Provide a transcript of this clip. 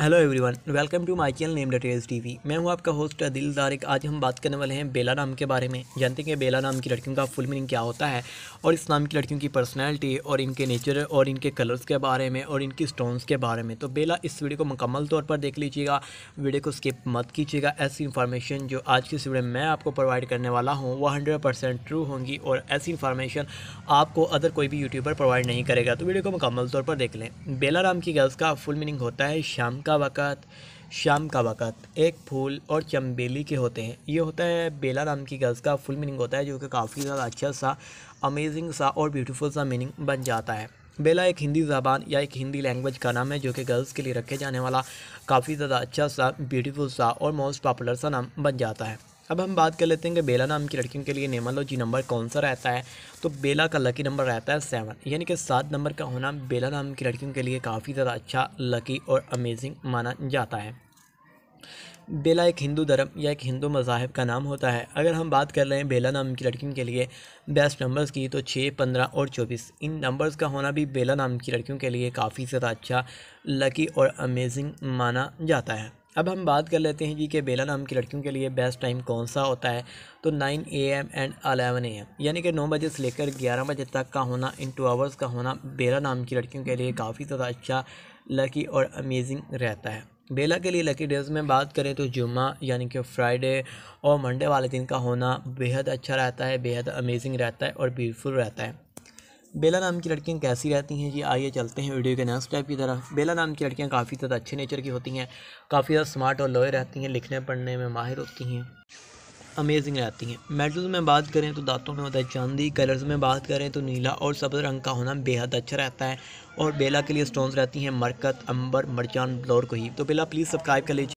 hello everyone welcome to my channel name details TV मैं हूं आपका होस्ट दिल तारिक आज हम बात करने वाले हैं बेला नाम के बारे में जानते हैं कि बेला नाम की लड़कियों का फुल मीनिंग क्या होता है और इस नाम की लड़कियों की पर्सनैलिटी और इनके नेचर और इनके कलर्स के बारे में और इनकी स्टोन्स के बारे में तो बेला इस वीडियो को मुकम्मल तौर पर देख लीजिएगा वीडियो को स्किप मत कीजिएगा ऐसी इन्फॉर्मेशन जो आज की इस वीडियो में मैं आपको प्रोवाइड करने वाला हूँ वो हंड्रेड ट्रू होंगी और ऐसी इन्फॉर्मेशन आपको अदर कोई भी यूट्यूबर प्रोवाइड नहीं करेगा तो वीडियो को मुकम्मल तौर पर देख लें बेला नाम की गर्ल्स का फुल मीनिंग होता है शाम का वाक़ात शाम का वाक़ात एक फूल और चम्बेली के होते हैं ये होता है बेला नाम की गर्ल्स का फुल मीनिंग होता है जो कि काफ़ी ज़्यादा अच्छा सा अमेजिंग सा और ब्यूटीफुल सा मीनिंग बन जाता है बेला एक हिंदी ज़बान या एक हिंदी लैंग्वेज का नाम है जो कि गर्ल्स के लिए रखे जाने वाला काफ़ी ज़्यादा अच्छा सा ब्यूटीफुल सा और मोस्ट पॉपुलर सा नाम बन जाता है अब हम बात कर लेते हैं कि बेला नाम की लड़कियों के लिए नेमालोजी नंबर कौन सा रहता है तो बेला का लकी नंबर रहता है सेवन यानी कि सात नंबर का होना बेला नाम की लड़कियों के लिए काफ़ी ज़्यादा अच्छा लकी और अमेजिंग माना जाता है बेला एक हिंदू धर्म या एक हिंदू मज़ाहब का नाम होता है अगर हम बात कर रहे हैं बेला नाम की लड़कियों के लिए बेस्ट नंबर्स की तो छः पंद्रह और चौबीस इन नंबर्स का होना भी बेला नाम की लड़कियों के लिए काफ़ी ज़्यादा अच्छा लकी और अमेजिंग माना जाता है अब हम बात कर लेते हैं जी कि बेला नाम की लड़कियों के लिए बेस्ट टाइम कौन सा होता है तो 9 ए एम एंड 11 एम यानी कि 9 बजे से लेकर 11 बजे तक का होना इन टू आवर्स का होना बेला नाम की लड़कियों के लिए काफ़ी ज़्यादा अच्छा लकी और अमेजिंग रहता है बेला के लिए लकी डेज़ में बात करें तो जुम्मा यानी कि फ्राइडे और मंडे वाले दिन का होना बेहद अच्छा रहता है बेहद अमेजिंग रहता है और ब्यूटीफुल रहता है बेला नाम की लड़कियाँ कैसी रहती हैं जी आइए चलते हैं वीडियो के नेक्स्ट टाइप की तरफ बेला नाम की लड़कियाँ काफ़ी ज़्यादा अच्छे नेचर की होती हैं काफ़ी ज़्यादा स्मार्ट और लोए रहती हैं लिखने पढ़ने में माहिर होती हैं अमेजिंग रहती हैं मेडल्स में बात करें तो दांतों में होता है चांदी कलर्स में बात करें तो नीला और सब्ज रंग का होना बेहद अच्छा रहता है और बेला के लिए स्टोन्स रहती हैं मरकत अंबर मरचान ब्लोर को ही तो बेला प्लीज़ सब्सक्राइब कर लीजिए